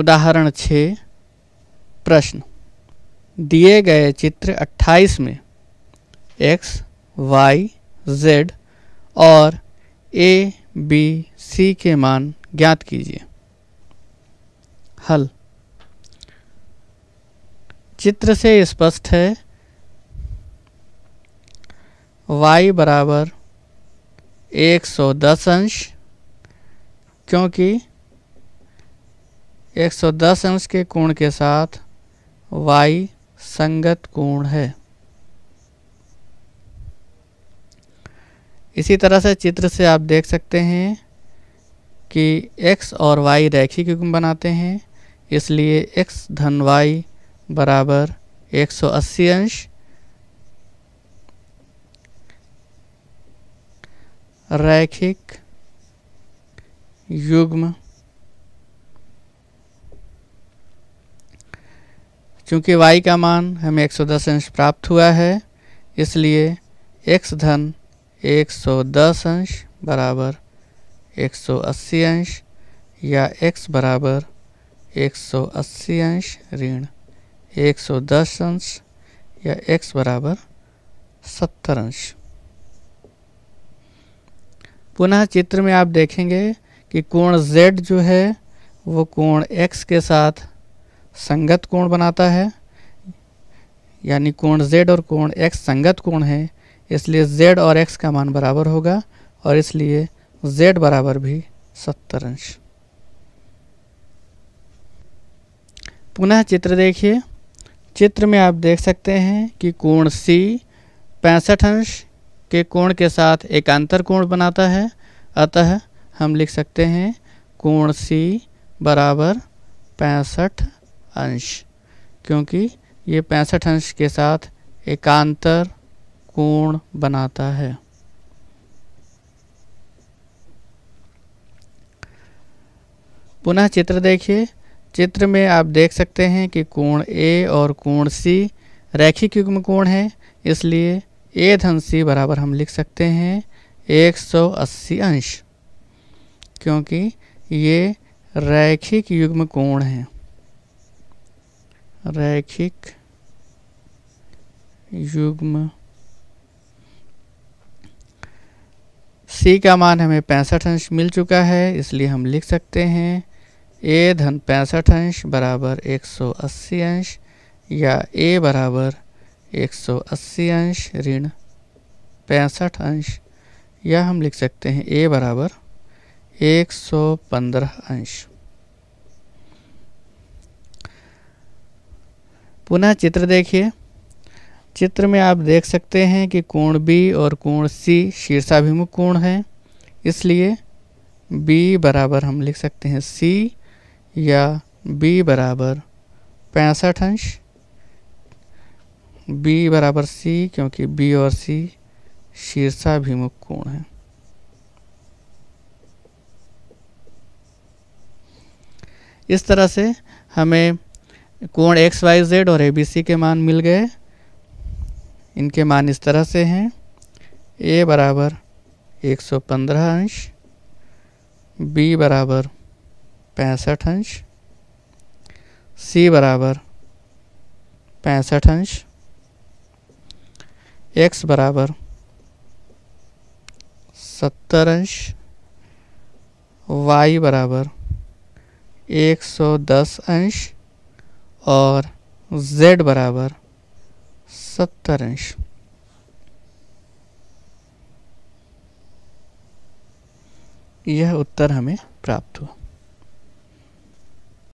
उदाहरण छ प्रश्न दिए गए चित्र 28 में x, y, z और a, b, c के मान ज्ञात कीजिए हल चित्र से स्पष्ट है y बराबर 110 अंश क्योंकि 110 अंश के कोण के साथ y संगत कोण है इसी तरह से चित्र से आप देख सकते हैं कि x और y रैखिक युग्म बनाते हैं इसलिए x धन y बराबर 180 अंश रैखिक युग्म क्योंकि y का मान हमें 110 अंश प्राप्त हुआ है इसलिए x धन 110 अंश बराबर 180 अंश या x बराबर 180 अंश ऋण 110 अंश या x बराबर 70 अंश पुनः चित्र में आप देखेंगे कि कोण z जो है वो कोण x के साथ संगत कोण बनाता है यानी कोण z और कोण x संगत कोण है इसलिए z और x का मान बराबर होगा और इसलिए z बराबर भी सत्तर अंश पुनः चित्र देखिए चित्र में आप देख सकते हैं कि कोण c पैंसठ अंश के कोण के साथ एकांतर कोण बनाता है अतः हम लिख सकते हैं कोण c बराबर पैंसठ अंश क्योंकि ये पैंसठ अंश के साथ एकांतर कोण बनाता है पुनः चित्र देखिए चित्र में आप देख सकते हैं कि कोण ए और कोण सी रैखिक युग्म कोण है इसलिए ए धन सी बराबर हम लिख सकते हैं 180 अंश क्योंकि ये रैखिक युग्म कोण है रैखिक युग्म सी का मान हमें पैंसठ अंश मिल चुका है इसलिए हम लिख सकते हैं ए धन पैंसठ अंश बराबर 180 अंश या ए बराबर 180 अंश ऋण पैंसठ अंश या हम लिख सकते हैं ए बराबर 115 अंश पुनः चित्र देखिए चित्र में आप देख सकते हैं कि कोण बी और कोण सी शीर्षाभिमुख कोण है इसलिए बी बराबर हम लिख सकते हैं सी या बी बराबर पैंसठ अंश बी बराबर सी क्योंकि बी और सी शीर्षाभिमुख कोण है इस तरह से हमें कोण एक्स वाई जेड और ए बी सी के मान मिल गए इनके मान इस तरह से हैं ए बराबर 115 अंश बी बराबर पैंसठ अंश सी बराबर पैंसठ अंश एक्स बराबर सत्तर अंश वाई बराबर 110 अंश और z बराबर सत्तर अंश यह उत्तर हमें प्राप्त हुआ